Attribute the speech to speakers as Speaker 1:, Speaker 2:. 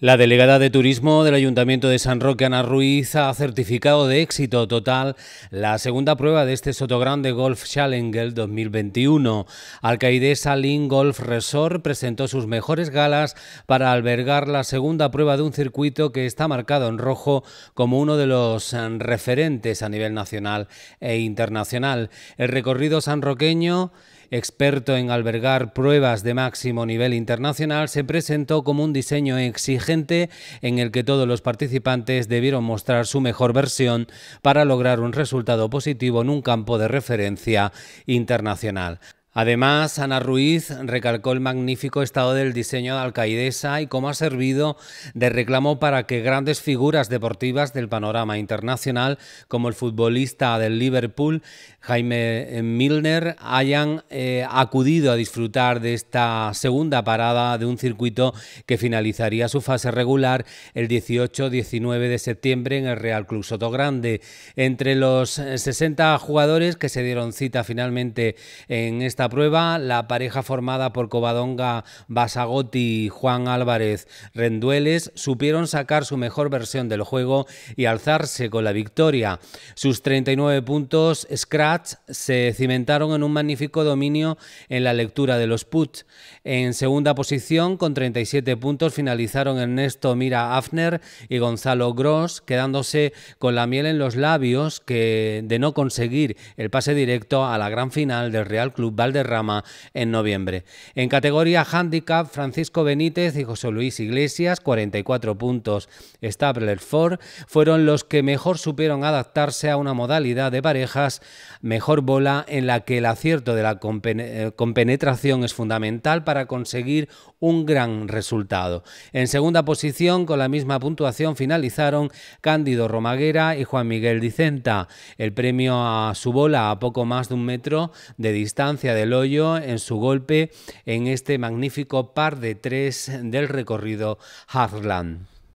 Speaker 1: La delegada de Turismo del Ayuntamiento de San Roque, Ana Ruiz, ha certificado de éxito total la segunda prueba de este Sotogrande Golf Challenge 2021. Alcaide Salín Golf Resort presentó sus mejores galas para albergar la segunda prueba de un circuito que está marcado en rojo como uno de los eh, referentes a nivel nacional e internacional. El recorrido sanroqueño experto en albergar pruebas de máximo nivel internacional, se presentó como un diseño exigente en el que todos los participantes debieron mostrar su mejor versión para lograr un resultado positivo en un campo de referencia internacional. Además, Ana Ruiz recalcó el magnífico estado del diseño de Alcaidesa y cómo ha servido de reclamo para que grandes figuras deportivas del panorama internacional, como el futbolista del Liverpool, Jaime Milner, hayan eh, acudido a disfrutar de esta segunda parada de un circuito que finalizaría su fase regular el 18-19 de septiembre en el Real Club Grande. Entre los 60 eh, jugadores que se dieron cita finalmente en esta prueba. La pareja formada por Covadonga, Basagotti y Juan Álvarez Rendueles supieron sacar su mejor versión del juego y alzarse con la victoria. Sus 39 puntos Scratch se cimentaron en un magnífico dominio en la lectura de los puts. En segunda posición, con 37 puntos, finalizaron Ernesto Mira Afner y Gonzalo Gross, quedándose con la miel en los labios que de no conseguir el pase directo a la gran final del Real Club Val derrama en noviembre. En categoría Handicap, Francisco Benítez y José Luis Iglesias, 44 puntos. Stabler Ford fueron los que mejor supieron adaptarse a una modalidad de parejas, mejor bola en la que el acierto de la eh, compenetración es fundamental para conseguir un gran resultado. En segunda posición, con la misma puntuación, finalizaron Cándido Romaguera y Juan Miguel Dicenta. El premio a su bola a poco más de un metro de distancia de el hoyo en su golpe en este magnífico par de tres del recorrido Heartland.